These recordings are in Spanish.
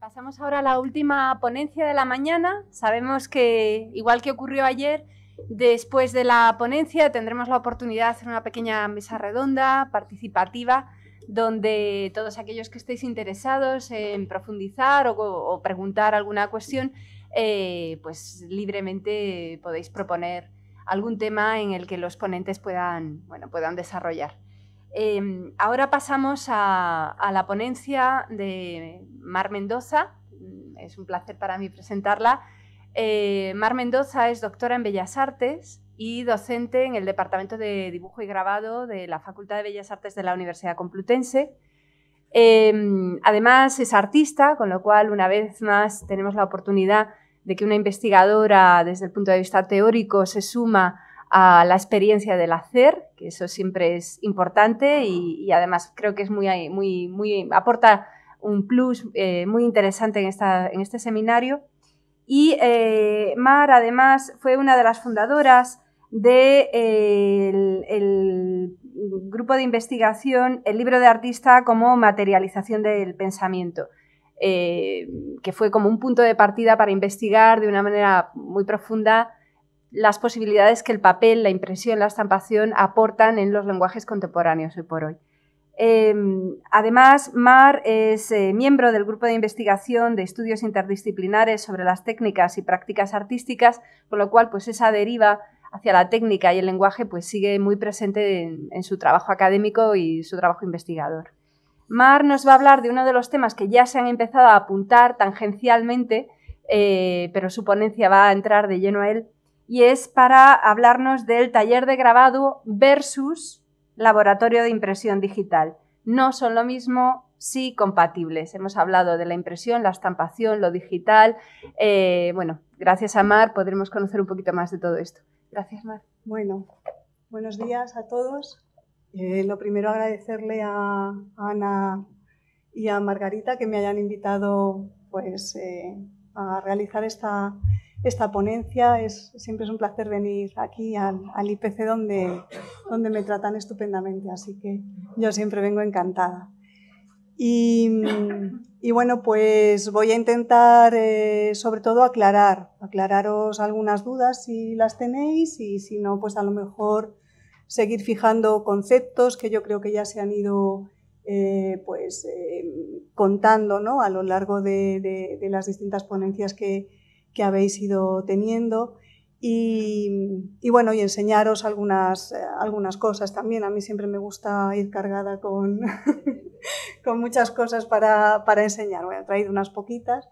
Pasamos ahora a la última ponencia de la mañana. Sabemos que, igual que ocurrió ayer, después de la ponencia tendremos la oportunidad de hacer una pequeña mesa redonda, participativa, donde todos aquellos que estéis interesados en profundizar o, preguntar alguna cuestión, eh, pues libremente podéis proponer algún tema en el que los ponentes puedan, bueno, puedan desarrollar. Em, ahora pasamos a, la ponencia de Mar Mendoza. Mm, es un placer para mí presentarla. Eh, Mar Mendoza es doctora en Bellas Artes y docente en el Departamento de Dibujo y Grabado de la Facultad de Bellas Artes de la Universidad Complutense. Em, además es artista, con lo cual una vez más tenemos la oportunidad de que una investigadora desde el punto de vista teórico se suma a la experiencia del hacer, que eso siempre es importante y, además creo que es muy, muy, muy aporta un plus eh, muy interesante en, este seminario. Y eh, Mar, además, fue una de las fundadoras del de, eh, grupo de investigación El libro de artista como materialización del pensamiento, que fue como un punto de partida para investigar de una manera muy profunda las posibilidades que el papel, la impresión, la estampación aportan en los lenguajes contemporáneos hoy por hoy. Em, además, Mar es eh, miembro del Grupo de Investigación de Estudios Interdisciplinares sobre las Técnicas y Prácticas Artísticas, con lo cual pues, esa deriva hacia la técnica y el lenguaje pues, sigue muy presente en, su trabajo académico y su trabajo investigador. Mar nos va a hablar de uno de los temas que ya se han empezado a apuntar tangencialmente, eh, pero su ponencia va a entrar de lleno a él, y es para hablarnos del taller de grabado versus laboratorio de impresión digital. No son lo mismo, sí compatibles. Hemos hablado de la impresión, la estampación, lo digital. Eh, bueno, gracias a Mar podremos conocer un poquito más de todo esto. Gracias, Mar. Bueno, buenos días a todos. Eh, lo primero agradecerle a Ana y a Margarita que me hayan invitado pues, eh, a realizar esta, esta ponencia. Es, siempre es un placer venir aquí al, IPC donde, donde me tratan estupendamente, así que yo siempre vengo encantada. Y, bueno, pues voy a intentar eh, sobre todo aclarar, aclararos algunas dudas si las tenéis y si no, pues a lo mejor seguir fijando conceptos que yo creo que ya se han ido eh, pues, eh, contando ¿no? a lo largo de, las distintas ponencias que, habéis ido teniendo. Y, bueno, y enseñaros algunas, eh, algunas cosas también. A mí siempre me gusta ir cargada con, con muchas cosas para, enseñar. Bueno, he traído unas poquitas.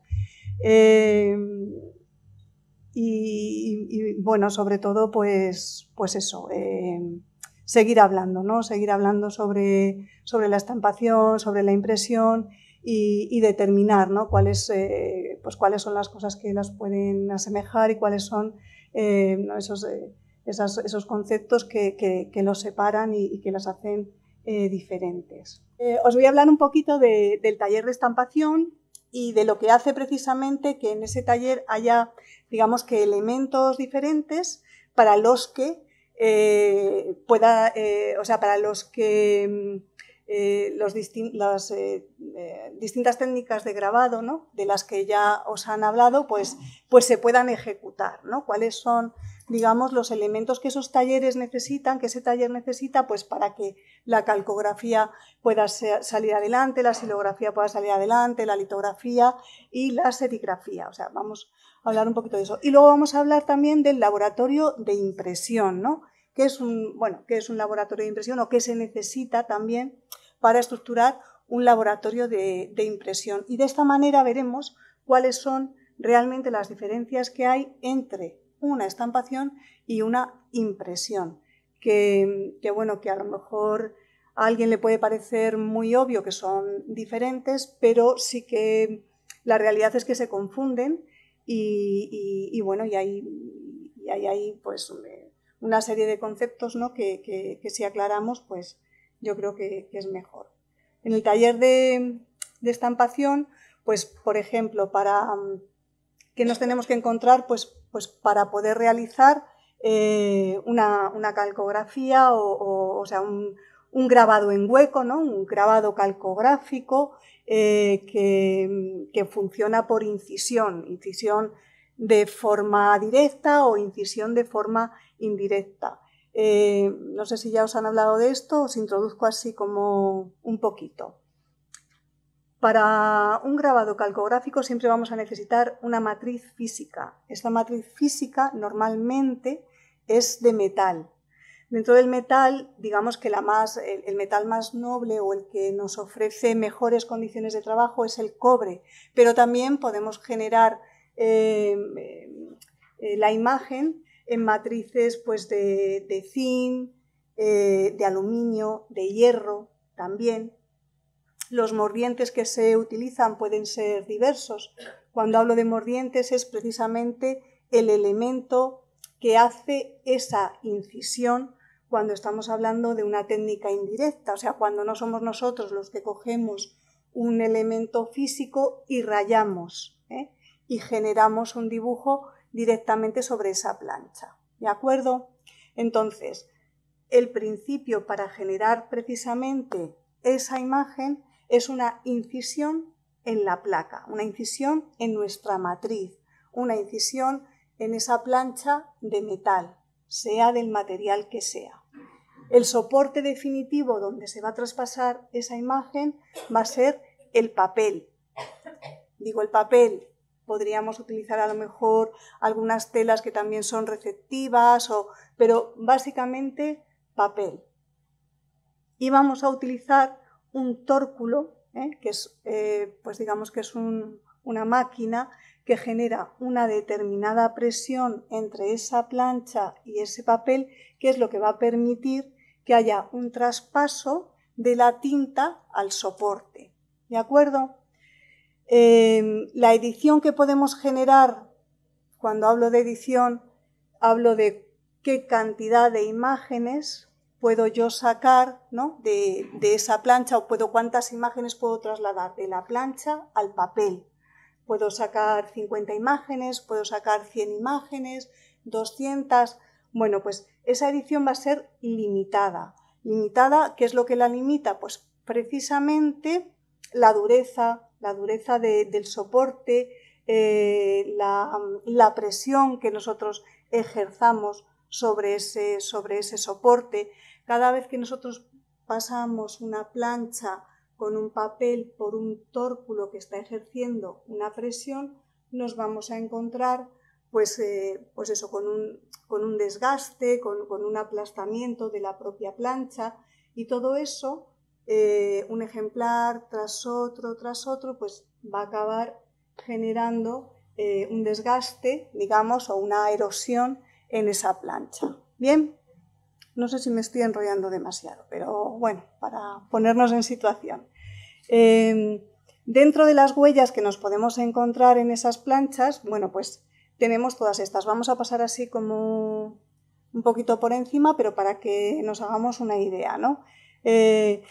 y, bueno, sobre todo, pues, pues eso, seguir hablando, ¿no? Seguir hablando sobre, la estampación, sobre la impresión y, determinar, Cuáles, eh, pues, cuáles son las cosas que las pueden asemejar y cuáles son eh, eh, esos, conceptos que, los separan y, que las hacen diferentes. os voy a hablar un poquito del taller de estampación y de lo que hace precisamente que en ese taller haya, digamos que, elementos diferentes para los que eh, pueda, eh, o sea, para los que mm, eh, las distintas técnicas de grabado, De las que ya os han hablado, pues, pues se puedan ejecutar, ¿Cuáles son, digamos, los elementos que esos talleres necesitan, que ese taller necesita, pues para que la calcografía pueda salir adelante, la silografía pueda salir adelante, la litografía y la serigrafía. O sea, vamos hablar un poquito de eso. Y luego vamos a hablar también del laboratorio de impresión, ¿no? ¿Qué es un, bueno, es un laboratorio de impresión o qué se necesita también para estructurar un laboratorio de, impresión? Y de esta manera veremos cuáles son realmente las diferencias que hay entre una estampación y una impresión. Que, que, bueno, que a lo mejor a alguien le puede parecer muy obvio que son diferentes, pero sí que la realidad es que se confunden y, bueno, y hay, hay, pues una serie de conceptos ¿no? que, si aclaramos, pues yo creo que, es mejor. En el taller de, estampación, pues por ejemplo, para mm, que nos tenemos que encontrar, pues, pues para poder realizar eh, una, calcografía o, sea, un, grabado en hueco, ¿no? un grabado calcográfico, eh, que, funciona por incisión, incisión de forma directa o incisión de forma indirecta. Eh, no sé si ya os han hablado de esto, os introduzco así como un poquito. Para un grabado calcográfico siempre vamos a necesitar una matriz física. Esta matriz física normalmente es de metal, Dentro del metal, digamos que la más, el, metal más noble o el que nos ofrece mejores condiciones de trabajo es el cobre, pero también podemos generar em, eh, la imagen en matrices pues, de, zinc, eh, de aluminio, de hierro también. Los mordientes que se utilizan pueden ser diversos. Cuando hablo de mordientes es precisamente el elemento que hace esa incisión cuando estamos hablando de una técnica indirecta, o sea, cuando no somos nosotros los que cogemos un elemento físico y rayamos ¿eh? y generamos un dibujo directamente sobre esa plancha. ¿De acuerdo? Entonces, el principio para generar precisamente esa imagen es una incisión en la placa, una incisión en nuestra matriz, una incisión en esa plancha de metal, sea del material que sea el soporte definitivo donde se va a traspasar esa imagen va a ser el papel. Digo el papel, podríamos utilizar a lo mejor algunas telas que también son receptivas, pero básicamente papel. Y vamos a utilizar un tórculo, ¿eh? que es, eh, pues digamos que es una máquina que genera una determinada presión entre esa plancha y ese papel, que es lo que va a permitir que haya un traspaso de la tinta al soporte. ¿De acuerdo? Em, la edición que podemos generar, cuando hablo de edición, hablo de qué cantidad de imágenes puedo yo sacar de, esa plancha o puedo cuántas imágenes puedo trasladar de la plancha al papel. Puedo sacar 50 imágenes, puedo sacar 100 imágenes, 200. Bueno, pues esa edición va a ser limitada. Limitada, ¿qué es lo que la limita? Pues precisamente la dureza, la dureza del soporte, eh, la, presión que nosotros ejerzamos sobre ese, sobre ese soporte. Cada vez que nosotros pasamos una plancha con un papel por un tórculo que está ejerciendo una presión, nos vamos a encontrar pues, eh, pues, eso, con un, desgaste, con, un aplastamiento de la propia plancha y todo eso, eh, un ejemplar tras otro, tras otro, pues va a acabar generando eh, un desgaste, digamos, o una erosión en esa plancha. Bien, no sé si me estoy enrollando demasiado, pero bueno, para ponernos en situación. dentro de las huellas que nos podemos encontrar en esas planchas, bueno, pues tenemos todas estas. Vamos a pasar así como un poquito por encima, pero para que nos hagamos una idea, ¿no? Eh,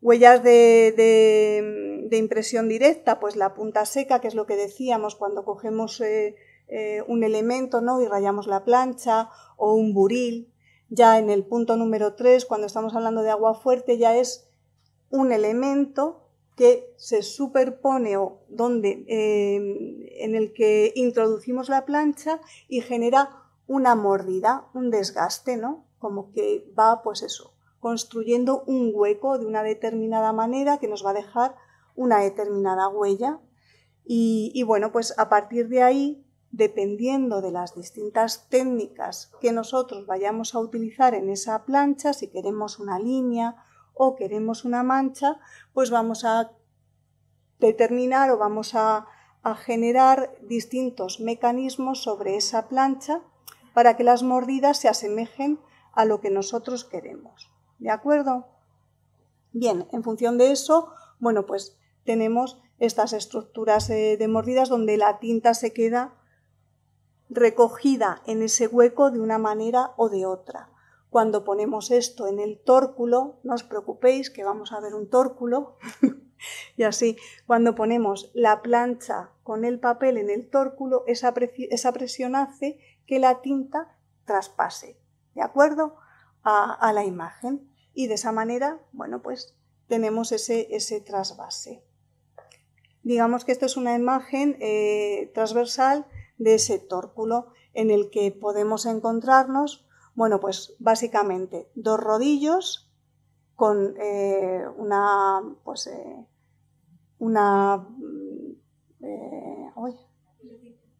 huellas de, de, impresión directa, pues la punta seca, que es lo que decíamos cuando cogemos eh, eh, un elemento ¿no? y rayamos la plancha, o un buril. Ya en el punto número 3, cuando estamos hablando de agua fuerte, ya es un elemento que se superpone o donde, em, en el que introducimos la plancha y genera una mordida, un desgaste, ¿no? Como que va, pues eso, construyendo un hueco de una determinada manera que nos va a dejar una determinada huella. y bueno, pues a partir de ahí, dependiendo de las distintas técnicas que nosotros vayamos a utilizar en esa plancha, si queremos una línea, o queremos una mancha, pues vamos a determinar o vamos a, generar distintos mecanismos sobre esa plancha para que las mordidas se asemejen a lo que nosotros queremos. ¿De acuerdo? Bien, en función de eso, bueno, pues tenemos estas estructuras eh, de mordidas donde la tinta se queda recogida en ese hueco de una manera o de otra. Cuando ponemos esto en el tórculo, no os preocupéis que vamos a ver un tórculo. y así, cuando ponemos la plancha con el papel en el tórculo, esa, presión hace que la tinta traspase, ¿de acuerdo? A, la imagen. Y de esa manera, bueno, pues tenemos ese, trasvase. Digamos que esta es una imagen eh, transversal de ese tórculo en el que podemos encontrarnos bueno, pues básicamente dos rodillos con eh, una, pues, eh, una, mm, eh,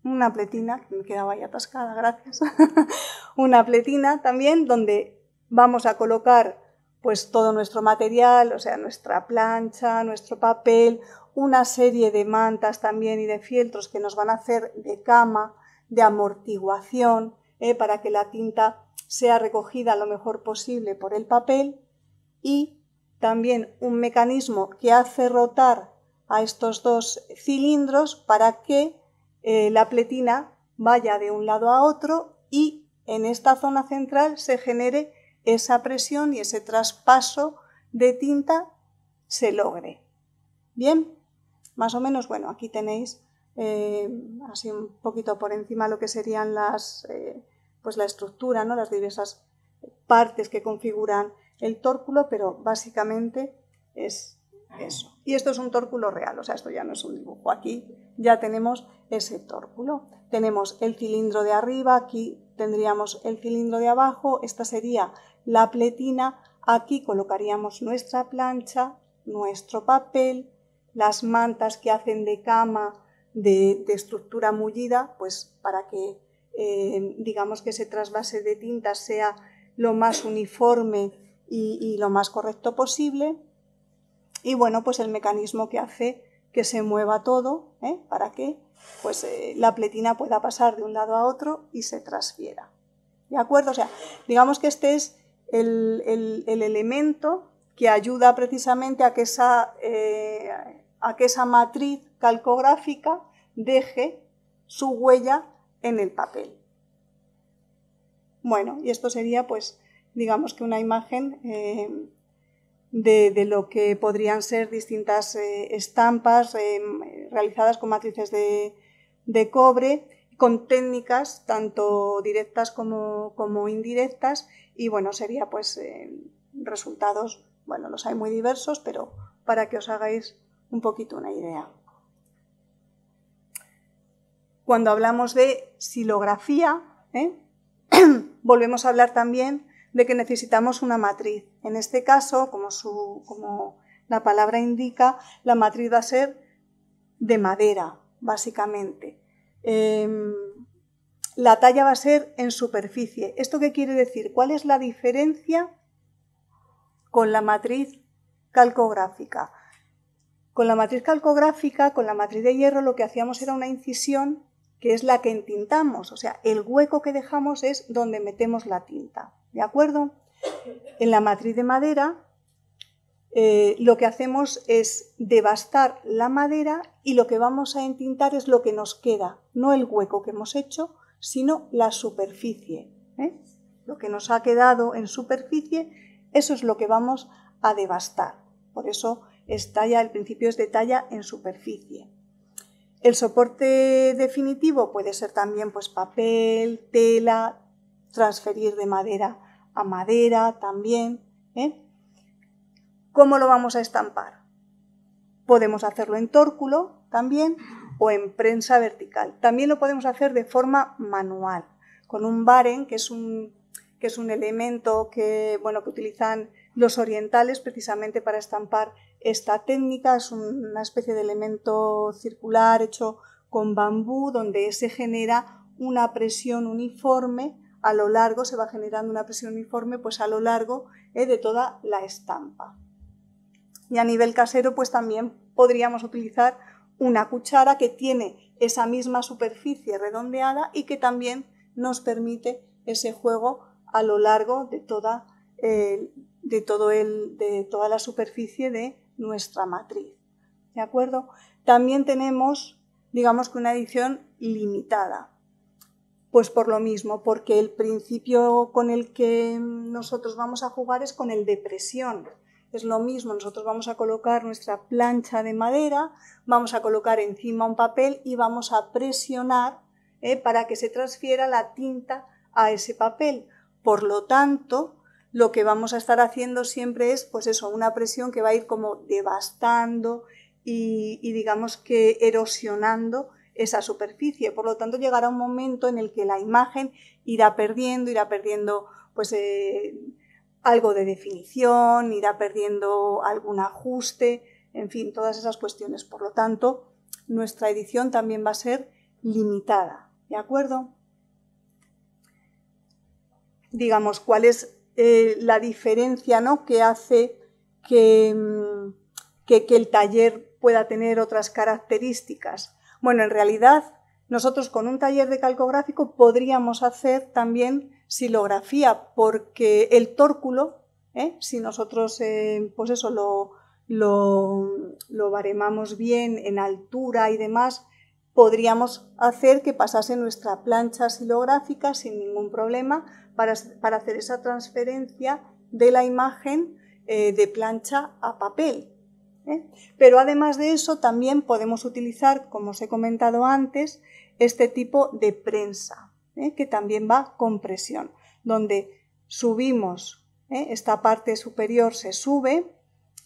una pletina, que me quedaba ahí atascada, gracias, una pletina también donde vamos a colocar pues todo nuestro material, o sea, nuestra plancha, nuestro papel, una serie de mantas también y de fieltros que nos van a hacer de cama, de amortiguación, para que la tinta sea recogida lo mejor posible por el papel y también un mecanismo que hace rotar a estos dos cilindros para que eh, la pletina vaya de un lado a otro y en esta zona central se genere esa presión y ese traspaso de tinta se logre. Bien, más o menos, bueno, aquí tenéis eh, así un poquito por encima lo que serían las, eh, pues la estructura, ¿no? las diversas partes que configuran el tórculo, pero básicamente es eso. Y esto es un tórculo real, o sea, esto ya no es un dibujo. Aquí ya tenemos ese tórculo. Tenemos el cilindro de arriba, aquí tendríamos el cilindro de abajo, esta sería la pletina, aquí colocaríamos nuestra plancha, nuestro papel, las mantas que hacen de cama, de estructura mullida, pues para que eh, digamos que ese trasvase de tinta sea lo más uniforme y, lo más correcto posible. Y bueno, pues el mecanismo que hace que se mueva todo, ¿eh? para que pues, eh, la pletina pueda pasar de un lado a otro y se transfiera. ¿De acuerdo? O sea, digamos que este es el, elemento que ayuda precisamente a que esa, a que esa matriz calcográfica deje su huella en el papel. Bueno, y esto sería pues digamos que una imagen eh, de, lo que podrían ser distintas eh, estampas eh, realizadas con matrices de, cobre, con técnicas tanto directas como, como indirectas y bueno, sería pues resultados, bueno, los hay muy diversos, pero para que os hagáis un poquito una idea. Cuando hablamos de silografía, ¿eh? volvemos a hablar también de que necesitamos una matriz. En este caso, como, la palabra indica, la matriz va a ser de madera, básicamente. Em, la talla va a ser en superficie. ¿Esto qué quiere decir? ¿Cuál es la diferencia con la matriz calcográfica? Con la matriz calcográfica, con la matriz de hierro, lo que hacíamos era una incisión que es la que entintamos, o sea, el hueco que dejamos es donde metemos la tinta, ¿de acuerdo? En la matriz de madera eh, lo que hacemos es devastar la madera y lo que vamos a entintar es lo que nos queda, no el hueco que hemos hecho, sino la superficie. ¿eh? Lo que nos ha quedado en superficie, eso es lo que vamos a devastar. Por eso es el principio es de talla en superficie. El soporte definitivo puede ser también pues, papel, tela, transferir de madera a madera también. ¿eh? ¿Cómo lo vamos a estampar? Podemos hacerlo en tórculo también o en prensa vertical. También lo podemos hacer de forma manual, con un baren, que es un, que es un elemento que, bueno, que utilizan los orientales precisamente para estampar esta técnica es una especie de elemento circular hecho con bambú donde se genera una presión uniforme a lo largo, se va generando una presión uniforme pues a lo largo eh, de toda la estampa. Y a nivel casero pues también podríamos utilizar una cuchara que tiene esa misma superficie redondeada y que también nos permite ese juego a lo largo de toda, eh, de de toda la superficie de nuestra matriz. ¿De acuerdo? También tenemos, digamos que una edición limitada. Pues por lo mismo, porque el principio con el que nosotros vamos a jugar es con el de presión. Es lo mismo, nosotros vamos a colocar nuestra plancha de madera, vamos a colocar encima un papel y vamos a presionar ¿eh? para que se transfiera la tinta a ese papel. Por lo tanto, lo que vamos a estar haciendo siempre es, pues eso, una presión que va a ir como devastando y, digamos que erosionando esa superficie. Por lo tanto, llegará un momento en el que la imagen irá perdiendo, irá perdiendo pues eh, algo de definición, irá perdiendo algún ajuste, en fin, todas esas cuestiones. Por lo tanto, nuestra edición también va a ser limitada, ¿de acuerdo? Digamos, ¿cuál es eh, la diferencia ¿no? que hace mm, que, el taller pueda tener otras características. Bueno, en realidad nosotros con un taller de calcográfico podríamos hacer también silografía, porque el tórculo, ¿eh? si nosotros eh, pues lo, lo, lo, baremamos bien en altura y demás, podríamos hacer que pasase nuestra plancha silográfica sin ningún problema para, hacer esa transferencia de la imagen eh, de plancha a papel. ¿eh? Pero además de eso, también podemos utilizar, como os he comentado antes, este tipo de prensa, ¿eh? que también va con presión, donde subimos, esta parte superior se sube,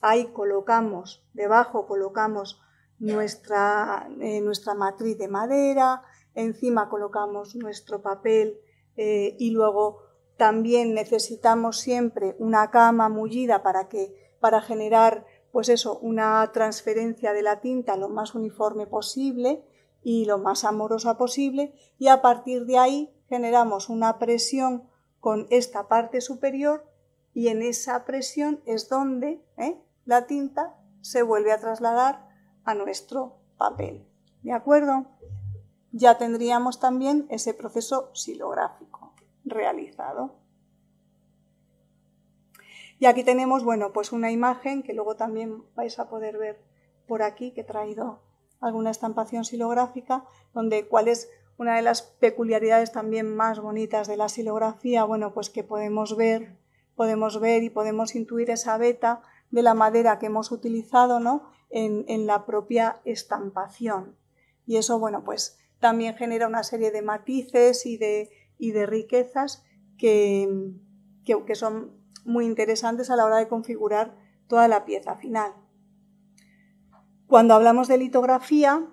ahí colocamos, debajo colocamos nuestra, nuestra matriz de madera, encima colocamos nuestro papel eh, y luego también necesitamos siempre una cama mullida para que para generar pues eso una transferencia de la tinta lo más uniforme posible y lo más amorosa posible y a partir de ahí generamos una presión con esta parte superior y en esa presión es donde ¿eh? la tinta se vuelve a trasladar a nuestro papel. ¿De acuerdo? Ya tendríamos también ese proceso xilográfico realizado. Y aquí tenemos, bueno, pues una imagen que luego también vais a poder ver por aquí, que he traído alguna estampación silográfica, donde cuál es una de las peculiaridades también más bonitas de la silografía, bueno, pues que podemos ver, podemos ver y podemos intuir esa beta de la madera que hemos utilizado, ¿no? En, en la propia estampación. Y eso, bueno, pues también genera una serie de matices y de, y de riquezas que, que, son muy interesantes a la hora de configurar toda la pieza final. Cuando hablamos de litografía,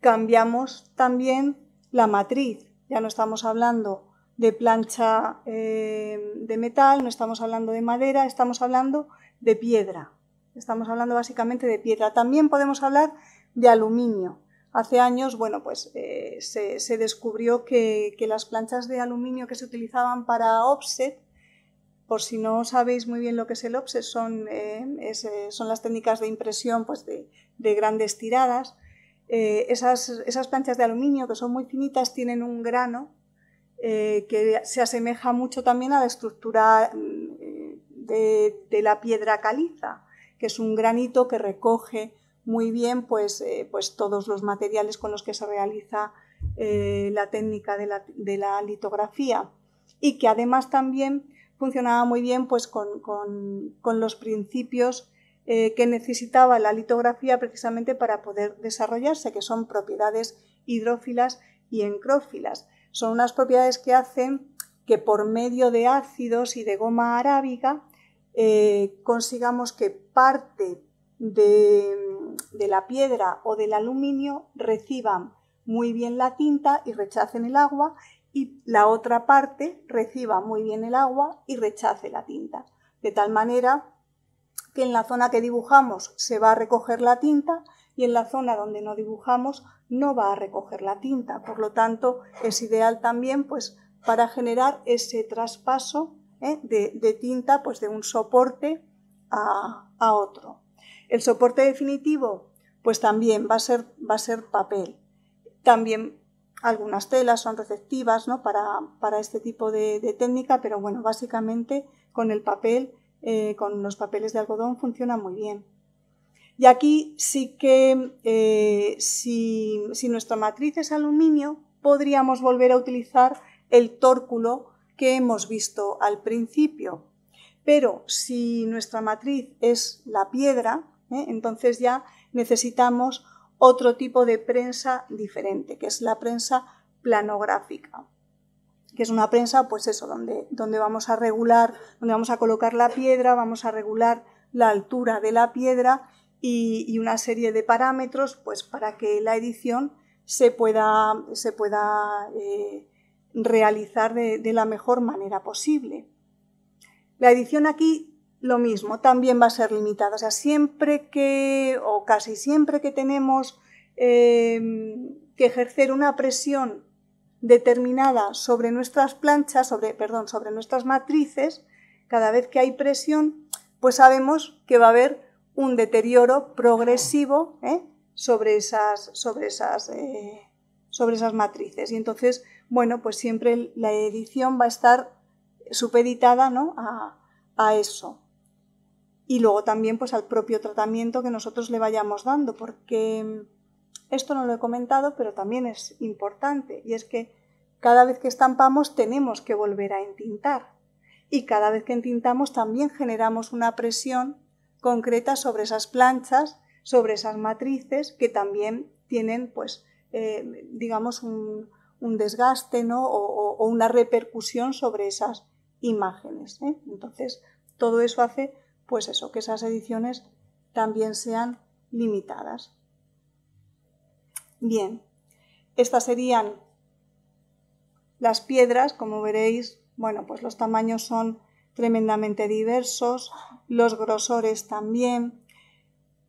cambiamos también la matriz. Ya no estamos hablando de plancha eh, de metal, no estamos hablando de madera, estamos hablando de piedra. Estamos hablando básicamente de piedra. También podemos hablar de aluminio, Hace años, bueno, pues eh, se, descubrió que, las planchas de aluminio que se utilizaban para offset, por si no sabéis muy bien lo que es el offset, son, eh, eh, son las técnicas de impresión pues, de, grandes tiradas. esas, planchas de aluminio, que son muy finitas, tienen un grano que se asemeja mucho también a la estructura mm, de, la piedra caliza, que es un granito que recoge muy bien pues, eh, pues todos los materiales con los que se realiza eh, la técnica de la, litografía y que además también funcionaba muy bien pues con, los principios eh, que necesitaba la litografía precisamente para poder desarrollarse, que son propiedades hidrófilas y encrófilas. Son unas propiedades que hacen que por medio de ácidos y de goma arábiga consigamos que parte de, de la piedra o del aluminio reciban muy bien la tinta y rechacen el agua y la otra parte reciba muy bien el agua y rechace la tinta. De tal manera que en la zona que dibujamos se va a recoger la tinta y en la zona donde no dibujamos no va a recoger la tinta. Por lo tanto, es ideal también pues, para generar ese traspaso ¿eh? de, tinta pues, de un soporte a otro. El soporte definitivo, pues también va a ser, papel. También algunas telas son receptivas ¿no? para, este tipo de, técnica, pero bueno, básicamente con el papel, eh, con los papeles de algodón funciona muy bien. Y aquí sí que eh, si nuestra matriz es aluminio, podríamos volver a utilizar el tórculo que hemos visto al principio. Pero si nuestra matriz es la piedra, ¿eh? Entonces ya necesitamos otro tipo de prensa diferente, que es la prensa planográfica, que es una prensa, pues eso, donde, donde vamos a regular, donde vamos a colocar la piedra, vamos a regular la altura de la piedra y, una serie de parámetros, pues para que la edición se pueda, se pueda eh, realizar de, de la mejor manera posible. La edición aquí lo mismo, también va a ser limitada, O sea, siempre que, o casi siempre que tenemos em, que ejercer una presión determinada sobre nuestras planchas, sobre, perdón, sobre nuestras matrices, cada vez que hay presión, pues sabemos que va a haber un deterioro progresivo ¿eh? sobre, esas, sobre, esas, eh, sobre esas matrices. Y entonces, bueno, pues siempre la edición va a estar supeditada a eso y luego también pues al propio tratamiento que nosotros le vayamos dando, porque mm, esto no lo he comentado, pero también es importante y es que cada vez que estampamos tenemos que volver a entintar y cada vez que entintamos también generamos una presión concreta sobre esas planchas, sobre esas matrices que también tienen pues eh, digamos un, desgaste ¿no? o, una repercusión sobre esas imágenes. ¿eh? Entonces todo eso hace pues eso, que esas ediciones también sean limitadas. Bien, estas serían las piedras, como veréis, bueno, pues los tamaños son tremendamente diversos, los grosores también.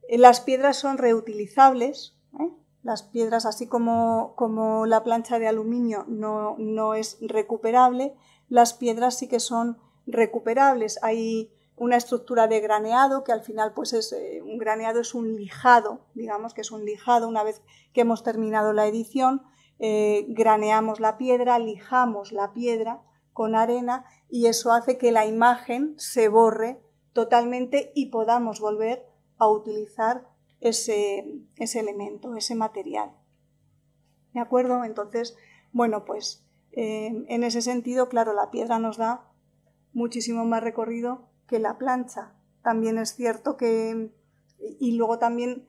Eh, las piedras son reutilizables, ¿eh? las piedras así como, como, la plancha de aluminio no, no, es recuperable, las piedras sí que son recuperables una estructura de graneado, que al final pues es eh, un graneado es un lijado, digamos que es un lijado una vez que hemos terminado la edición, eh, graneamos la piedra, lijamos la piedra con arena y eso hace que la imagen se borre totalmente y podamos volver a utilizar ese, elemento, ese material. ¿De acuerdo? Entonces, bueno, pues eh, en ese sentido, claro, la piedra nos da muchísimo más recorrido que la plancha. También es cierto que... Y luego también,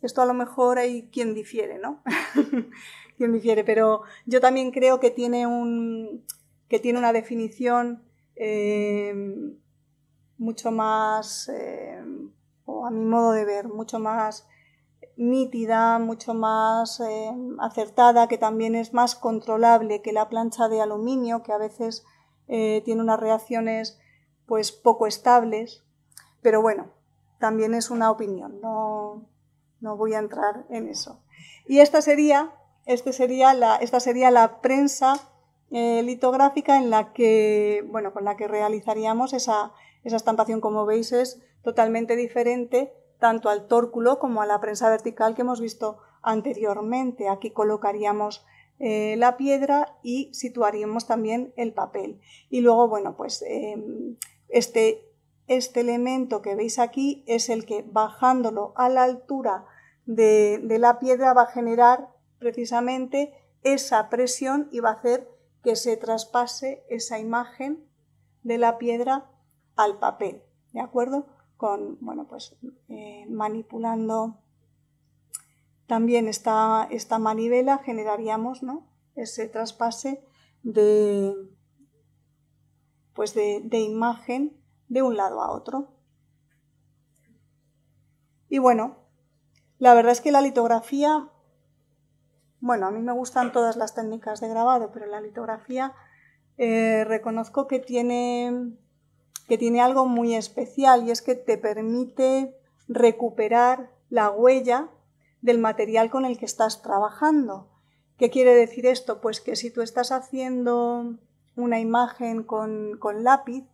esto a lo mejor hay quien difiere, ¿no? quien difiere, pero yo también creo que tiene, un, que tiene una definición eh, mucho más, eh, o a mi modo de ver, mucho más nítida, mucho más eh, acertada, que también es más controlable que la plancha de aluminio, que a veces tiene unas reacciones pues poco estables, pero bueno, también es una opinión, no, no voy a entrar en eso. Y esta sería, este sería la, esta sería la prensa eh, litográfica en la que, bueno, con la que realizaríamos esa, estampación, como veis, es totalmente diferente tanto al tórculo como a la prensa vertical que hemos visto anteriormente. Aquí colocaríamos eh, la piedra y situaríamos también el papel. Y luego, bueno, pues em, este, este elemento que veis aquí es el que bajándolo a la altura de, la piedra va a generar precisamente esa presión y va a hacer que se traspase esa imagen de la piedra al papel, ¿de acuerdo? Con, bueno, pues eh, manipulando también esta, esta manivela generaríamos ¿no? ese traspase de, pues de, imagen de un lado a otro. Y bueno, la verdad es que la litografía, bueno, a mí me gustan todas las técnicas de grabado, pero la litografía eh, reconozco que tiene, que tiene algo muy especial y es que te permite recuperar la huella del material con el que estás trabajando. ¿Qué quiere decir esto? Pues que si tú estás haciendo una imagen con, lápiz,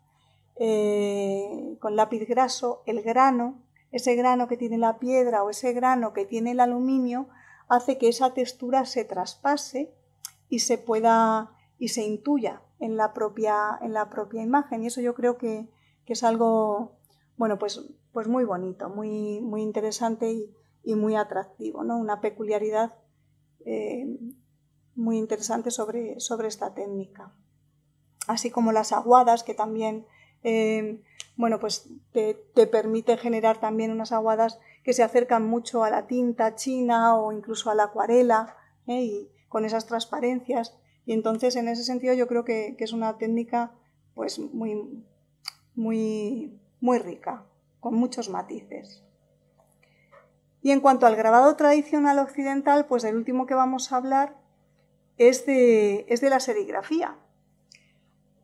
eh, con lápiz graso, el grano, ese grano que tiene la piedra o ese grano que tiene el aluminio, hace que esa textura se traspase y se pueda y se intuya en la propia, en la propia imagen. Y eso yo creo que, es algo, bueno, pues, pues muy bonito, muy, muy interesante y, muy atractivo, ¿no? Una peculiaridad eh, muy interesante sobre esta técnica así como las aguadas, que también, em, pues te, permite generar también unas aguadas que se acercan mucho a la tinta china o incluso a la acuarela, ¿eh? y con esas transparencias. Y entonces, en ese sentido, yo creo que, es una técnica pues muy, muy, muy rica, con muchos matices. Y en cuanto al grabado tradicional occidental, pues el último que vamos a hablar es de la serigrafía,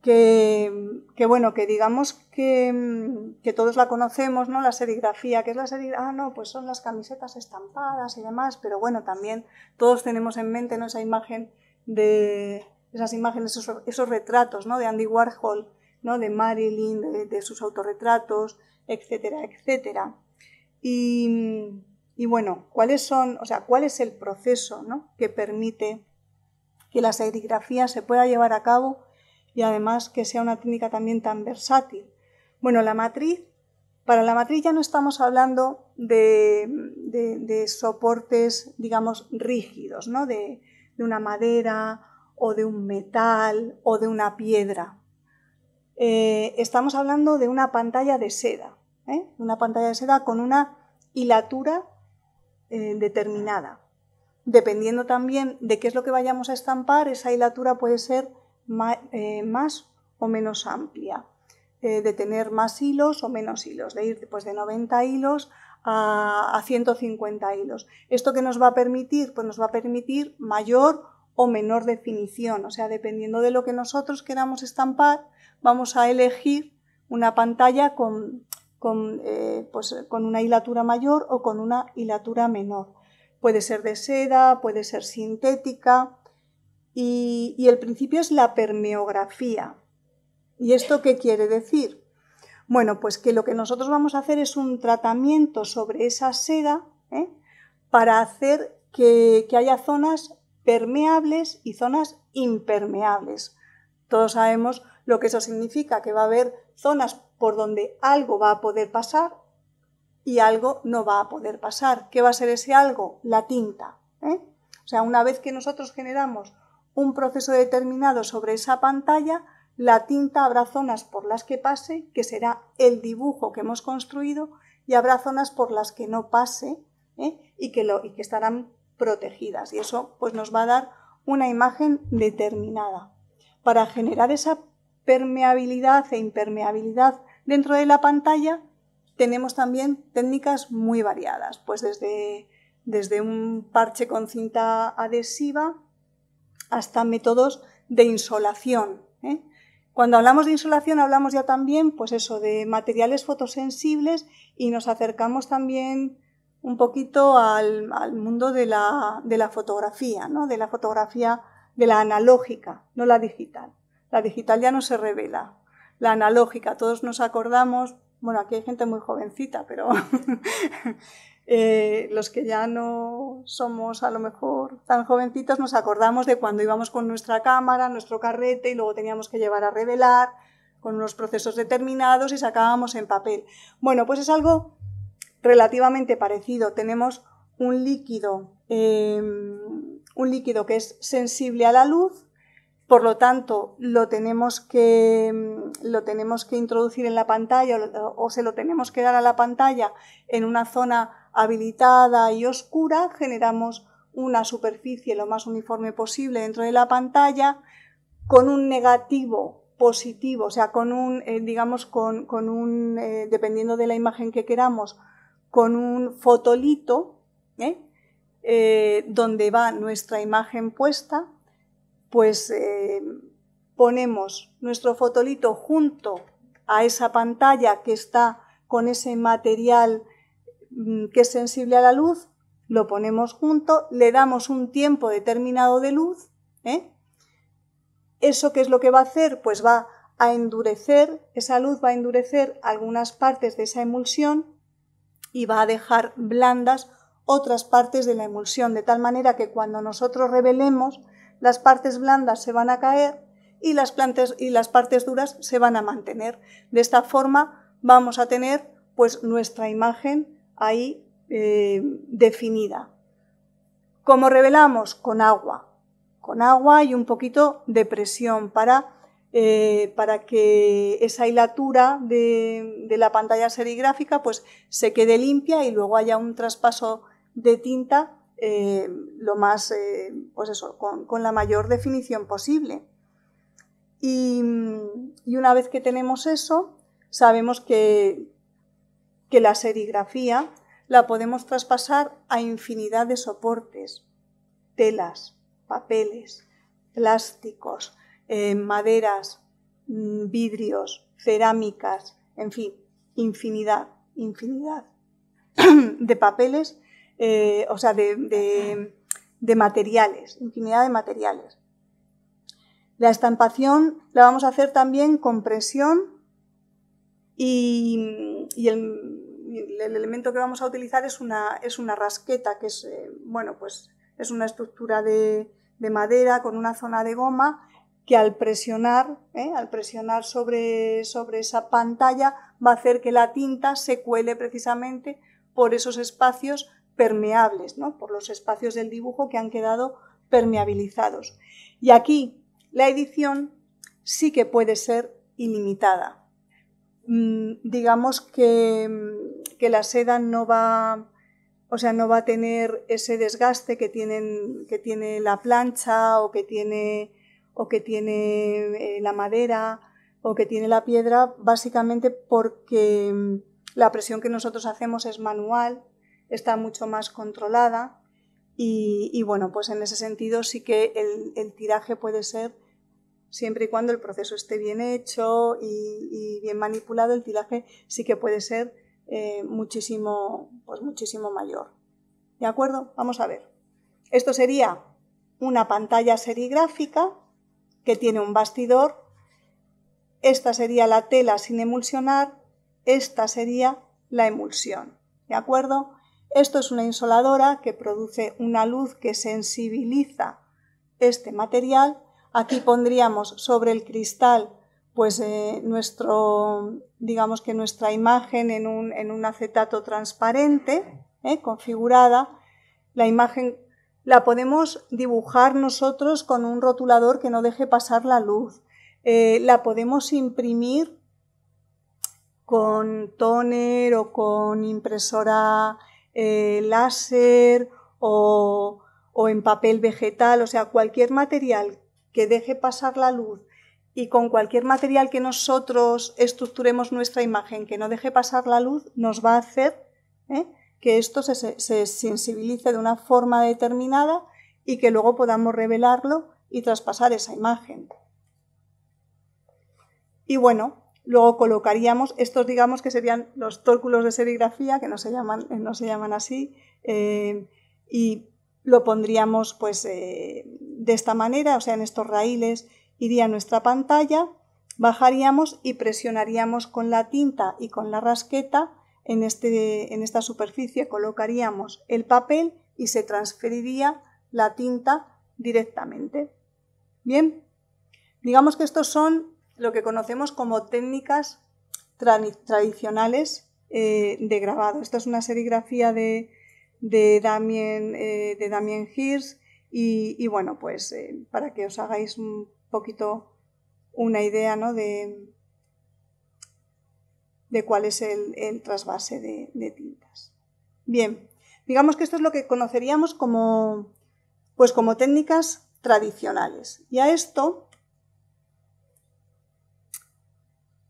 que, bueno, que digamos mm, que, todos la conocemos, ¿no? La serigrafía, que es la serigrafía, ah, no, pues son las camisetas estampadas y demás, pero bueno, también todos tenemos en mente esa imagen de, esas imágenes, esos, retratos, ¿no? De Andy Warhol, ¿no? De Marilyn, de, sus autorretratos, etcétera, etcétera. Y, bueno, ¿cuáles son, o sea, cuál es el proceso, ¿no? Que permite que la serigrafía se pueda llevar a cabo y además que sea una técnica también tan versátil. Bueno, la matriz, para la matriz ya no estamos hablando de, soportes, digamos, rígidos, ¿no? de, una madera o de un metal o de una piedra. Eh, estamos hablando de una pantalla de seda, ¿eh? una pantalla de seda con una hilatura eh, determinada. Dependiendo también de qué es lo que vayamos a estampar, esa hilatura puede ser eh, más o menos amplia, eh, de tener más hilos o menos hilos, de ir de 90 hilos a, 150 hilos. ¿Esto que nos va a permitir? Pues nos va a permitir mayor o menor definición, o sea, dependiendo de lo que nosotros queramos estampar, vamos a elegir una pantalla con, con, eh, pues, con una hilatura mayor o con una hilatura menor. Puede ser de seda, puede ser sintética, y, el principio es la permeografía. ¿Y esto qué quiere decir? Bueno, pues que lo que nosotros vamos a hacer es un tratamiento sobre esa seda ¿eh? para hacer que, haya zonas permeables y zonas impermeables. Todos sabemos lo que eso significa, que va a haber zonas por donde algo va a poder pasar y algo no va a poder pasar. ¿Qué va a ser ese algo? La tinta. ¿eh? O sea, una vez que nosotros generamos un proceso determinado sobre esa pantalla, la tinta habrá zonas por las que pase, que será el dibujo que hemos construido, y habrá zonas por las que no pase ¿eh? y, que lo, que estarán protegidas. Y eso pues, nos va a dar una imagen determinada. Para generar esa permeabilidad e impermeabilidad dentro de la pantalla, tenemos también técnicas muy variadas, pues desde, desde un parche con cinta adhesiva hasta métodos de insolación. ¿eh? Cuando hablamos de insolación hablamos ya también, pues eso, de materiales fotosensibles y nos acercamos también un poquito al, mundo de la, de la fotografía, ¿no? de la fotografía de la analógica, no la digital. La digital ya no se revela. La analógica, todos nos acordamos, bueno, aquí hay gente muy jovencita, pero Eh, los que ya no somos a lo mejor tan jovencitos, nos acordamos de cuando íbamos con nuestra cámara, nuestro carrete y luego teníamos que llevar a revelar con unos procesos determinados y sacábamos en papel. Bueno, pues es algo relativamente parecido. Tenemos un líquido, em, un líquido que es sensible a la luz, por lo tanto lo tenemos que, em, lo tenemos que introducir en la pantalla o se lo tenemos que dar a la pantalla en una zona habilitada y oscura, generamos una superficie lo más uniforme posible dentro de la pantalla con un negativo positivo, o sea, con un, eh, digamos, con, un, eh, dependiendo de la imagen que queramos, con un fotolito, ¿eh? eh donde va nuestra imagen puesta, pues ponemos nuestro fotolito junto a esa pantalla que está con ese material Mm, que es sensible a la luz, lo ponemos junto, le damos un tiempo determinado de luz. ¿eh? ¿Eso qué es lo que va a hacer? Pues va a endurecer, esa luz va a endurecer algunas partes de esa emulsión y va a dejar blandas otras partes de la emulsión, de tal manera que cuando nosotros revelemos, las partes blandas se van a caer y las, y las partes duras se van a mantener. De esta forma vamos a tener pues nuestra imagen ahí eh, definida. Como revelamos? Con agua, con agua y un poquito de presión para, eh, para que esa hilatura de, la pantalla serigráfica pues, se quede limpia y luego haya un traspaso de tinta eh, lo más, pues con, la mayor definición posible. y, una vez que tenemos eso, sabemos que, que la serigrafía la podemos traspasar a infinidad de soportes, telas, papeles, plásticos, eh, maderas, mm, vidrios, cerámicas, en fin, infinidad, infinidad de papeles, eh, o sea, de, de materiales, infinidad de materiales. La estampación la vamos a hacer también con presión y, el, elemento que vamos a utilizar es una, es una rasqueta, que es, eh, bueno, pues es una estructura de, madera con una zona de goma que al presionar, eh, al presionar sobre, sobre esa pantalla va a hacer que la tinta se cuele precisamente por esos espacios permeables, ¿no? por los espacios del dibujo que han quedado permeabilizados. Y aquí la edición sí que puede ser ilimitada. Mm, digamos mm, que, la seda no va, o sea, no va a tener ese desgaste que, tienen, que tiene la plancha o que tiene, o que tiene eh, la madera o que tiene la piedra, básicamente porque mm, la presión que nosotros hacemos es manual, está mucho más controlada y, bueno, pues en ese sentido sí que el tiraje puede ser Siempre y cuando el proceso esté bien hecho y, bien manipulado, el tilaje sí que puede ser eh, muchísimo, pues muchísimo mayor. ¿De acuerdo? Vamos a ver. Esto sería una pantalla serigráfica que tiene un bastidor. Esta sería la tela sin emulsionar. Esta sería la emulsión. ¿De acuerdo? Esto es una insoladora que produce una luz que sensibiliza este material Aquí pondríamos sobre el cristal pues eh, nuestro, digamos que nuestra imagen en un, acetato transparente, eh, configurada. La imagen la podemos dibujar nosotros con un rotulador que no deje pasar la luz. Eh, la podemos imprimir con toner o con impresora láser o, o en papel vegetal, o sea, cualquier material que deje pasar la luz y con cualquier material que nosotros estructuremos nuestra imagen que no deje pasar la luz, nos va a hacer ¿eh? que esto se, sensibilice de una forma determinada y que luego podamos revelarlo y traspasar esa imagen. Y bueno, Luego colocaríamos estos, digamos que serían los tórculos de serigrafía, que no se llaman, no se llaman así, eh, y lo pondríamos pues eh, de esta manera, o sea, en estos raíles iría nuestra pantalla, bajaríamos y presionaríamos con la tinta y con la rasqueta en, este, en esta superficie, colocaríamos el papel y se transferiría la tinta directamente. Bien, digamos que estos son lo que conocemos como técnicas tradicionales eh, de grabado. Esta es una serigrafía de, de Damien, eh, de y, bueno, pues eh, para que os hagáis un poquito una idea de, de cuál es el, trasvase de, tintas. Bien, digamos que esto es lo que conoceríamos como, pues como técnicas tradicionales. Y a esto,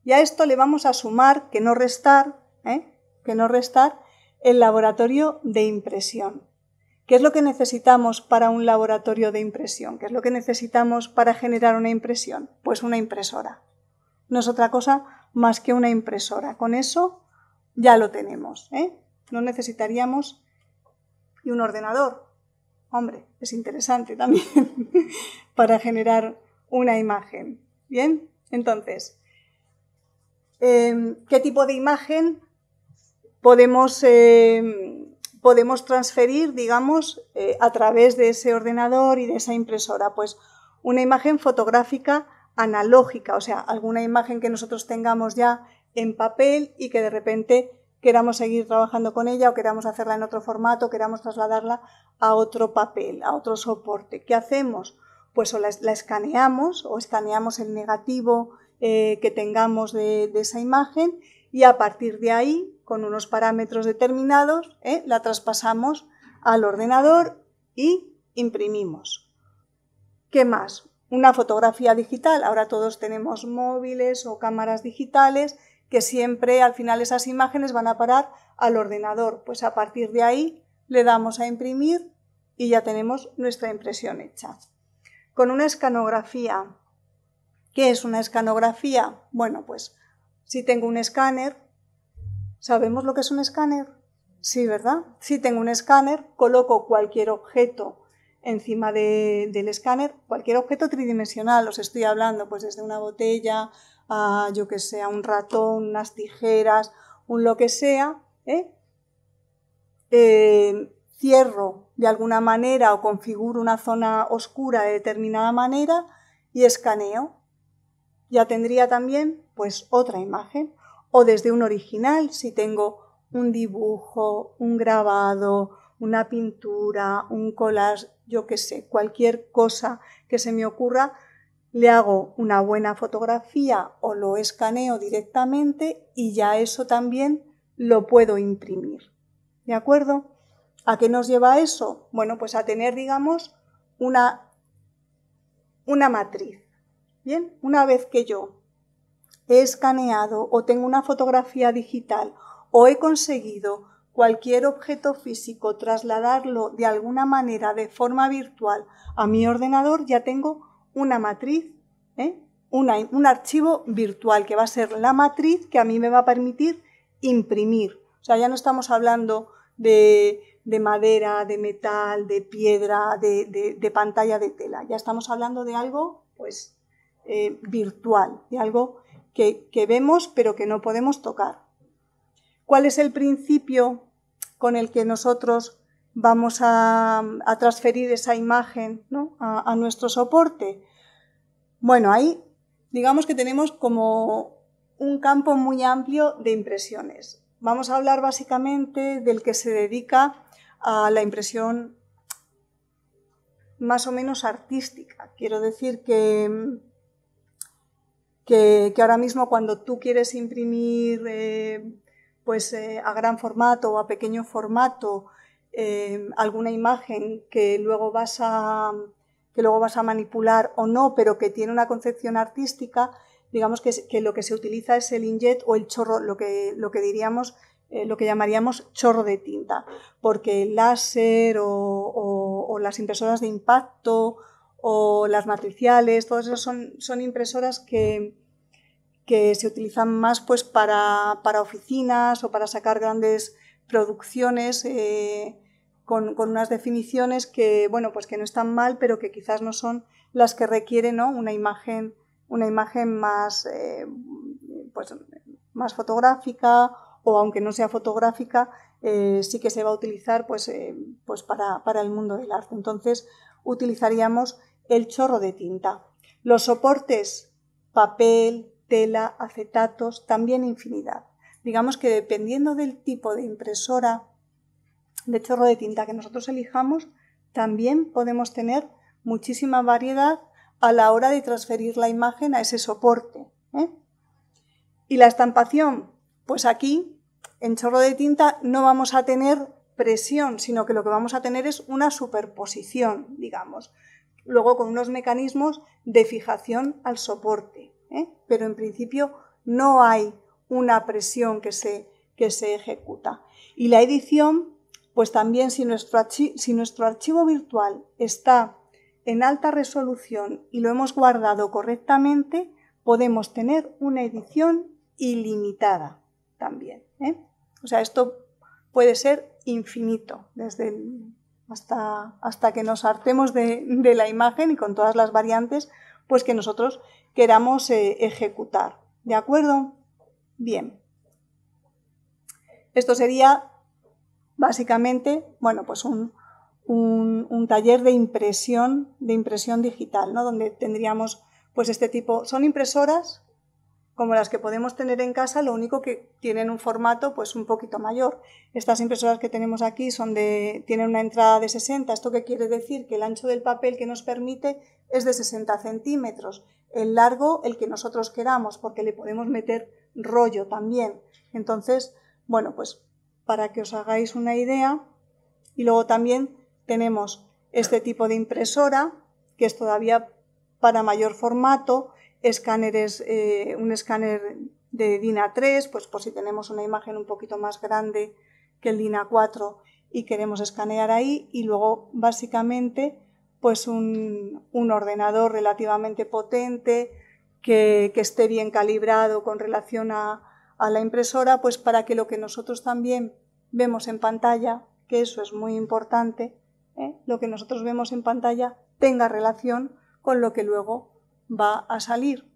y a esto le vamos a sumar, que no restar, ¿eh? que no restar, el laboratorio de impresión. ¿Qué es lo que necesitamos para un laboratorio de impresión? ¿Qué es lo que necesitamos para generar una impresión? Pues una impresora. No es otra cosa más que una impresora. Con eso ya lo tenemos. ¿eh? No necesitaríamos y un ordenador. Hombre, es interesante también para generar una imagen. Bien, entonces, em, ¿qué tipo de imagen podemos, eh, podemos transferir, digamos, eh, a través de ese ordenador y de esa impresora, pues una imagen fotográfica analógica, o sea, alguna imagen que nosotros tengamos ya en papel y que de repente queramos seguir trabajando con ella o queramos hacerla en otro formato, queramos trasladarla a otro papel, a otro soporte. ¿Qué hacemos? Pues o la, escaneamos o escaneamos el negativo eh, que tengamos de esa imagen y a partir de ahí con unos parámetros determinados, ¿eh? la traspasamos al ordenador y imprimimos. ¿Qué más? Una fotografía digital. Ahora todos tenemos móviles o cámaras digitales que siempre al final esas imágenes van a parar al ordenador. Pues a partir de ahí le damos a imprimir y ya tenemos nuestra impresión hecha. Con una escanografía. ¿Qué es una escanografía? Bueno, pues si tengo un escáner, ¿Sabemos lo que es un escáner? Sí, ¿verdad? Si tengo un escáner, coloco cualquier objeto encima del escáner, cualquier objeto tridimensional, os estoy hablando, pues desde una botella yo que sea, un ratón, unas tijeras, un lo que sea, ¿eh? Eh, cierro de alguna manera o configuro una zona oscura de determinada manera y escaneo. Ya tendría también pues otra imagen o desde un original, si tengo un dibujo, un grabado, una pintura, un collage, yo qué sé, cualquier cosa que se me ocurra, le hago una buena fotografía o lo escaneo directamente y ya eso también lo puedo imprimir. ¿De acuerdo? ¿A qué nos lleva eso? Bueno, pues a tener, digamos, una, una matriz. Bien, una vez que yo he escaneado o tengo una fotografía digital o he conseguido cualquier objeto físico, trasladarlo de alguna manera de forma virtual a mi ordenador, ya tengo una matriz, ¿eh? un archivo virtual que va a ser la matriz que a mí me va a permitir imprimir. O sea, ya no estamos hablando de, madera, de metal, de piedra, de, pantalla de tela. Ya estamos hablando de algo pues, eh, virtual, de algo que, vemos pero que no podemos tocar. ¿Cuál es el principio con el que nosotros vamos a, transferir esa imagen a nuestro soporte? Bueno, ahí digamos que tenemos como un campo muy amplio de impresiones. Vamos a hablar básicamente del que se dedica a la impresión más o menos artística. Quiero decir que que, ahora mismo cuando tú quieres imprimir eh, pues, eh, a gran formato o a pequeño formato eh, alguna imagen que luego vas a que luego vas a manipular o no, pero que tiene una concepción artística, digamos que, lo que se utiliza es el injet o el chorro, lo que, lo que diríamos lo que llamaríamos chorro de tinta, porque el láser o, o, las impresoras de impacto o las matriciales, todas esas son, son impresoras que, que, se utilizan más pues, para, oficinas o para sacar grandes producciones eh, con, unas definiciones que, bueno, pues que no están mal, pero que quizás no son las que requieren una imagen, una imagen más, eh, pues, más fotográfica o aunque no sea fotográfica, eh, sí que se va a utilizar pues, pues para, para, el mundo del arte. Entonces, utilizaríamos el chorro de tinta. Los soportes, papel, tela, acetatos, también infinidad. Digamos que dependiendo del tipo de impresora de chorro de tinta que nosotros elijamos, también podemos tener muchísima variedad a la hora de transferir la imagen a ese soporte. ¿eh? Y la estampación, pues aquí en chorro de tinta no vamos a tener presión, sino que lo que vamos a tener es una superposición, digamos, luego con unos mecanismos de fijación al soporte. ¿eh? Pero en principio no hay una presión que se, que se ejecuta. Y la edición, pues también si nuestro, si nuestro archivo virtual está en alta resolución y lo hemos guardado correctamente, podemos tener una edición ilimitada también. ¿eh? O sea, esto puede ser infinito, desde hasta, hasta que nos hartemos de, la imagen y con todas las variantes pues que nosotros queramos eh, ejecutar. ¿De acuerdo? Bien. Esto sería básicamente, bueno, pues un, un, taller de impresión, de impresión digital, ¿no? Donde tendríamos pues este tipo, son impresoras como las que podemos tener en casa, lo único que tienen un formato pues un poquito mayor. Estas impresoras que tenemos aquí son de, tienen una entrada de 60, esto que quiere decir que el ancho del papel que nos permite es de 60 centímetros, el largo el que nosotros queramos, porque le podemos meter rollo también. Entonces, bueno, pues para que os hagáis una idea, y luego también tenemos este tipo de impresora, que es todavía para mayor formato, escáneres, eh, un escáner de DINA 3, pues por si tenemos una imagen un poquito más grande que el DINA 4 y queremos escanear ahí y luego básicamente pues un, ordenador relativamente potente que, esté bien calibrado con relación a, la impresora pues para que lo que nosotros también vemos en pantalla que eso es muy importante ¿eh? lo que nosotros vemos en pantalla tenga relación con lo que luego va a salir.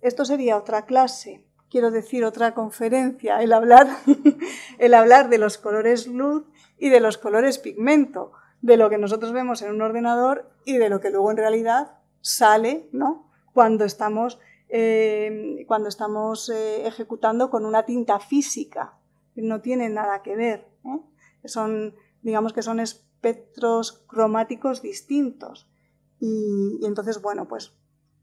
Esto sería otra clase, quiero decir otra conferencia, el hablar, el hablar de los colores luz y de los colores pigmento, de lo que nosotros vemos en un ordenador y de lo que luego en realidad sale ¿no? cuando estamos, eh, cuando estamos eh, ejecutando con una tinta física. No tiene nada que ver. ¿eh? Son, digamos que son espectros cromáticos distintos. y entonces, bueno, pues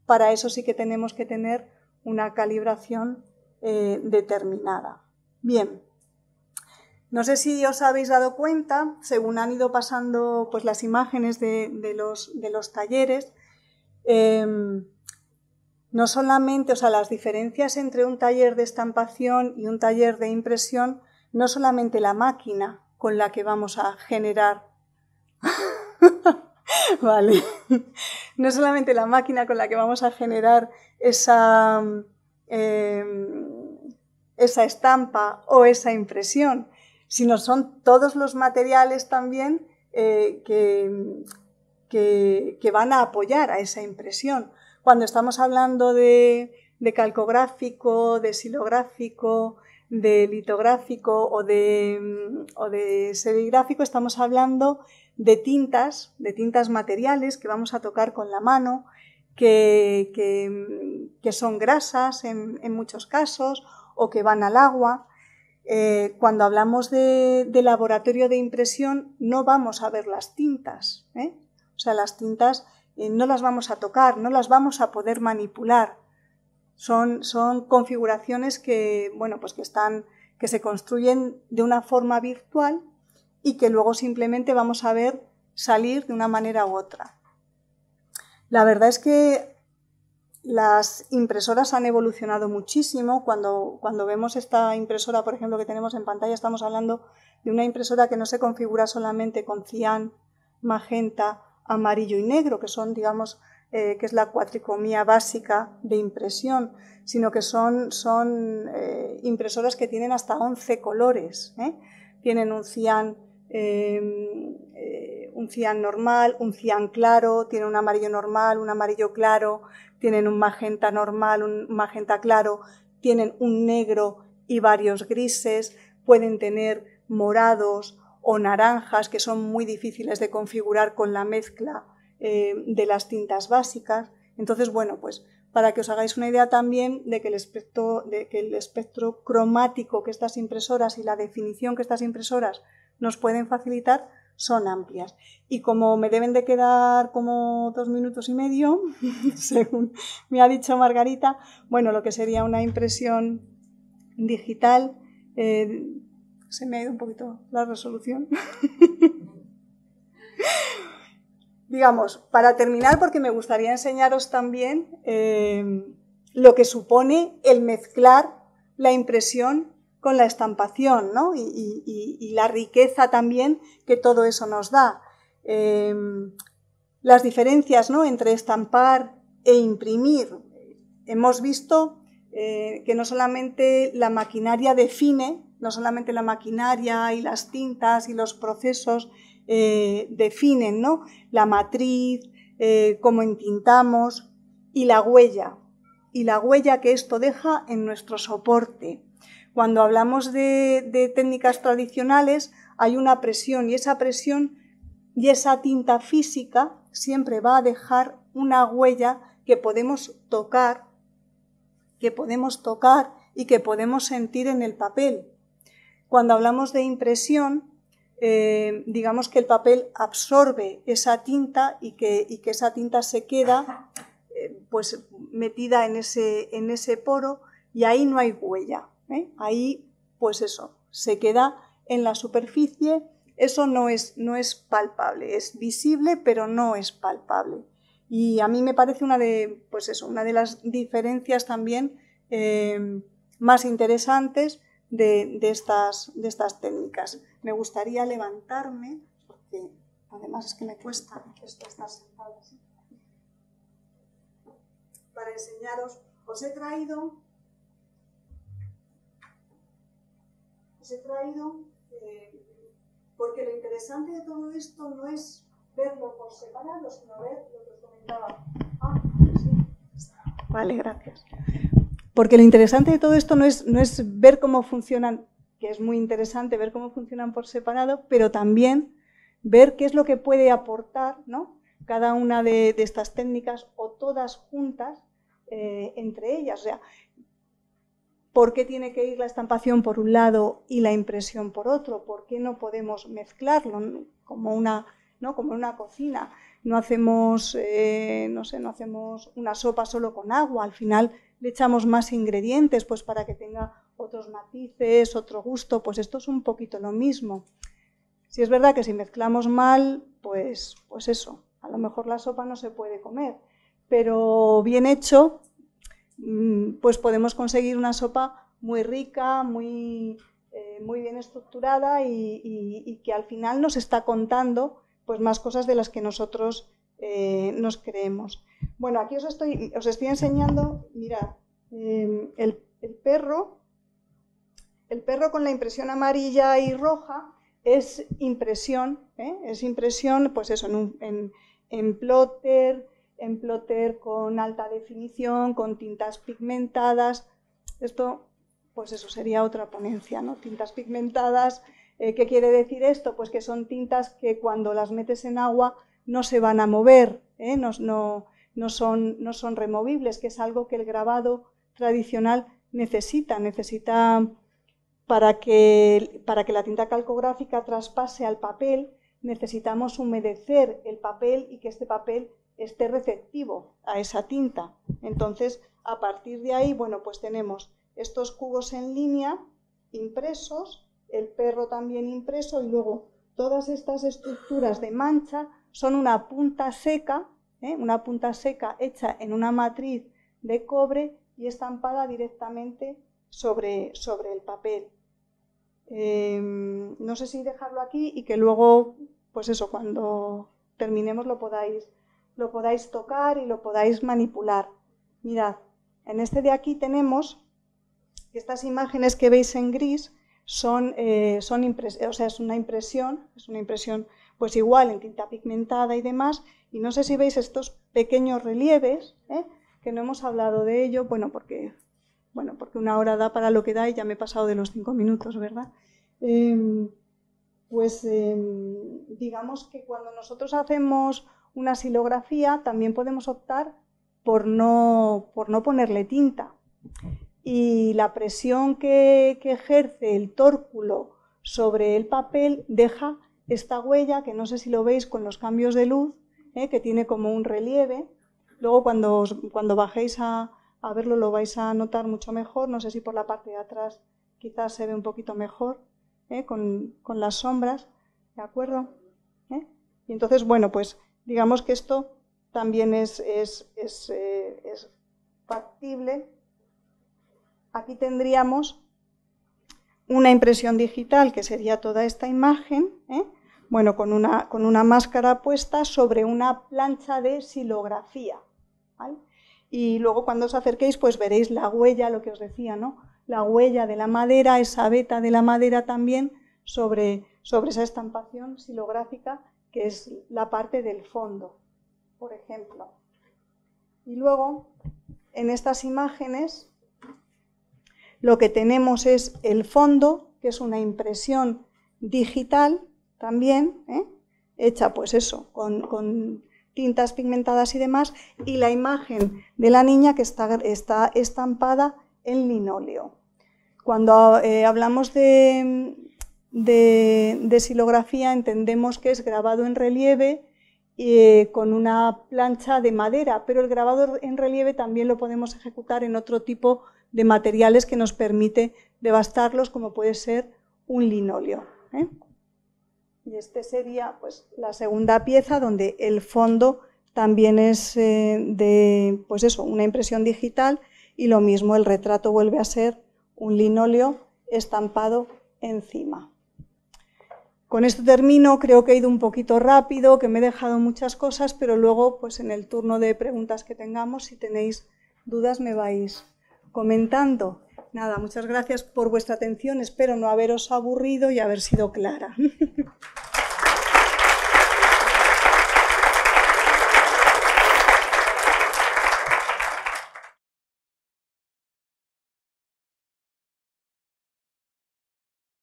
para eso sí que tenemos que tener una calibración eh, determinada. Bien, no sé si os habéis dado cuenta, según han ido pasando pues, las imágenes de, los, de los, talleres, em, no solamente, o sea, las diferencias entre un taller de estampación y un taller de impresión, no solamente la máquina con la que vamos a generar Vale. No solamente la máquina con la que vamos a generar esa, em, esa estampa o esa impresión, sino son todos los materiales también eh, que, que, van a apoyar a esa impresión. Cuando estamos hablando de, calcográfico, de silográfico, de litográfico o de, o de serigráfico, estamos hablando de tintas, de tintas materiales que vamos a tocar con la mano, que, que, son grasas en, muchos casos o que van al agua. Eh, cuando hablamos de, laboratorio de impresión no vamos a ver las tintas, ¿eh? o sea, las tintas eh, no las vamos a tocar, no las vamos a poder manipular. Son, son configuraciones que, bueno, pues que, están, que se construyen de una forma virtual y que luego simplemente vamos a ver salir de una manera u otra. La verdad es que las impresoras han evolucionado muchísimo. Cuando, cuando, vemos esta impresora, por ejemplo, que tenemos en pantalla, estamos hablando de una impresora que no se configura solamente con cian, magenta, amarillo y negro, que son, digamos, eh, que es la cuatricomía básica de impresión, sino que son, son eh, impresoras que tienen hasta 11 colores. ¿eh? Tienen un cian Em, eh, un cian normal, un cian claro, tienen un amarillo normal, un amarillo claro, tienen un magenta normal, un magenta claro, tienen un negro y varios grises, pueden tener morados o naranjas que son muy difíciles de configurar con la mezcla eh, de las tintas básicas. Entonces, bueno, pues para que os hagáis una idea también de que, el espectro, de que el espectro cromático que estas impresoras y la definición que estas impresoras nos pueden facilitar son amplias. Y como me deben de quedar como dos minutos y medio, según me ha dicho Margarita, bueno, lo que sería una impresión digital, eh, se me ha ido un poquito la resolución. Digamos, para terminar, porque me gustaría enseñaros también eh, lo que supone el mezclar la impresión con la estampación y, la riqueza también que todo eso nos da. Em, las diferencias ¿no? entre estampar e imprimir. Hemos visto eh, que no solamente la maquinaria define, no solamente la maquinaria y las tintas y los procesos eh, definen la matriz, eh, cómo entintamos y la huella, y la huella que esto deja en nuestro soporte. Cuando hablamos de, técnicas tradicionales, hay una presión y esa presión y esa tinta física siempre va a dejar una huella que podemos tocar, que podemos tocar y que podemos sentir en el papel. Cuando hablamos de impresión, eh, digamos que el papel absorbe esa tinta y que, esa tinta se queda eh, pues metida en ese poro y ahí no hay huella. ¿eh? Ahí, pues eso, se queda en la superficie, eso no es, no es palpable, es visible, pero no es palpable. Y a mí me parece una de, pues una de las diferencias también eh, más interesantes de, estas, de estas técnicas. Me gustaría levantarme, porque además es que me cuesta estar sentada así, para enseñaros. Os he traído se he traído, eh, porque lo interesante de todo esto no es verlo por separado, sino ver lo que comentaba. Ah, sí. Vale, gracias. Porque lo interesante de todo esto no es, no es ver cómo funcionan, que es muy interesante ver cómo funcionan por separado, pero también ver qué es lo que puede aportar cada una de, estas técnicas o todas juntas eh, entre ellas. O sea, ¿Por qué tiene que ir la estampación por un lado y la impresión por otro? ¿Por qué no podemos mezclarlo como una, como una cocina? No hacemos, eh, no sé, no hacemos una sopa solo con agua, al final le echamos más ingredientes pues para que tenga otros matices, otro gusto, pues esto es un poquito lo mismo. Si es verdad que si mezclamos mal, pues, pues eso, a lo mejor la sopa no se puede comer, pero bien hecho Mm, pues podemos conseguir una sopa muy rica, muy, eh, muy bien estructurada y, que al final nos está contando pues más cosas de las que nosotros eh, nos creemos. Bueno, aquí os estoy, os estoy enseñando, mirad, em, el, perro, el perro con la impresión amarilla y roja es impresión, ¿eh? es impresión, pues eso, en, en plotter, en plotter con alta definición, con tintas pigmentadas. Esto, pues eso sería otra ponencia, ¿no? Tintas pigmentadas, eh, ¿qué quiere decir esto? Pues que son tintas que cuando las metes en agua no se van a mover, ¿eh? no, no, no, son, no son removibles, que es algo que el grabado tradicional necesita, necesita para que, para que la tinta calcográfica traspase al papel, necesitamos humedecer el papel y que este papel esté receptivo a esa tinta. Entonces, a partir de ahí, bueno, pues tenemos estos cubos en línea impresos, el perro también impreso y luego todas estas estructuras de mancha son una punta seca, ¿eh? una punta seca hecha en una matriz de cobre y estampada directamente sobre, sobre el papel. Em, no sé si dejarlo aquí y que luego, pues eso, cuando terminemos lo podáis lo podáis tocar y lo podáis manipular. Mirad, en este de aquí tenemos estas imágenes que veis en gris son, eh, son o sea, es una impresión, es una impresión pues igual en tinta pigmentada y demás. Y no sé si veis estos pequeños relieves, ¿eh? que no hemos hablado de ello, bueno, porque, bueno, porque una hora da para lo que da y ya me he pasado de los cinco minutos, ¿verdad? Em, pues em, digamos que cuando nosotros hacemos una silografía, también podemos optar por no, por no ponerle tinta. Y la presión que, ejerce el tórculo sobre el papel deja esta huella, que no sé si lo veis con los cambios de luz, ¿eh? que tiene como un relieve. Luego cuando, cuando bajéis a, verlo lo vais a notar mucho mejor, no sé si por la parte de atrás quizás se ve un poquito mejor, ¿eh? con, con, las sombras, ¿de acuerdo? ¿Eh? Y entonces, bueno, pues Digamos que esto también eh, es, factible. Aquí tendríamos una impresión digital, que sería toda esta imagen, ¿eh? bueno, con una, máscara puesta sobre una plancha de silografía. Y luego cuando os acerquéis, pues veréis la huella, lo que os decía, ¿no? La huella de la madera, esa veta de la madera también, sobre, sobre esa estampación silográfica que es la parte del fondo, por ejemplo. Y luego, en estas imágenes, lo que tenemos es el fondo, que es una impresión digital también, ¿eh? hecha pues eso, con, tintas pigmentadas y demás, y la imagen de la niña que está, está estampada en linóleo. Cuando eh, hablamos de, de, silografía entendemos que es grabado en relieve eh, con una plancha de madera, pero el grabado en relieve también lo podemos ejecutar en otro tipo de materiales que nos permite devastarlos, como puede ser un linóleo. ¿eh? Y este sería pues, la segunda pieza donde el fondo también es eh, de pues eso, una impresión digital y lo mismo el retrato vuelve a ser un linóleo estampado encima. Con esto termino, creo que he ido un poquito rápido, que me he dejado muchas cosas, pero luego pues en el turno de preguntas que tengamos, si tenéis dudas me vais comentando. Nada, muchas gracias por vuestra atención, espero no haberos aburrido y haber sido clara.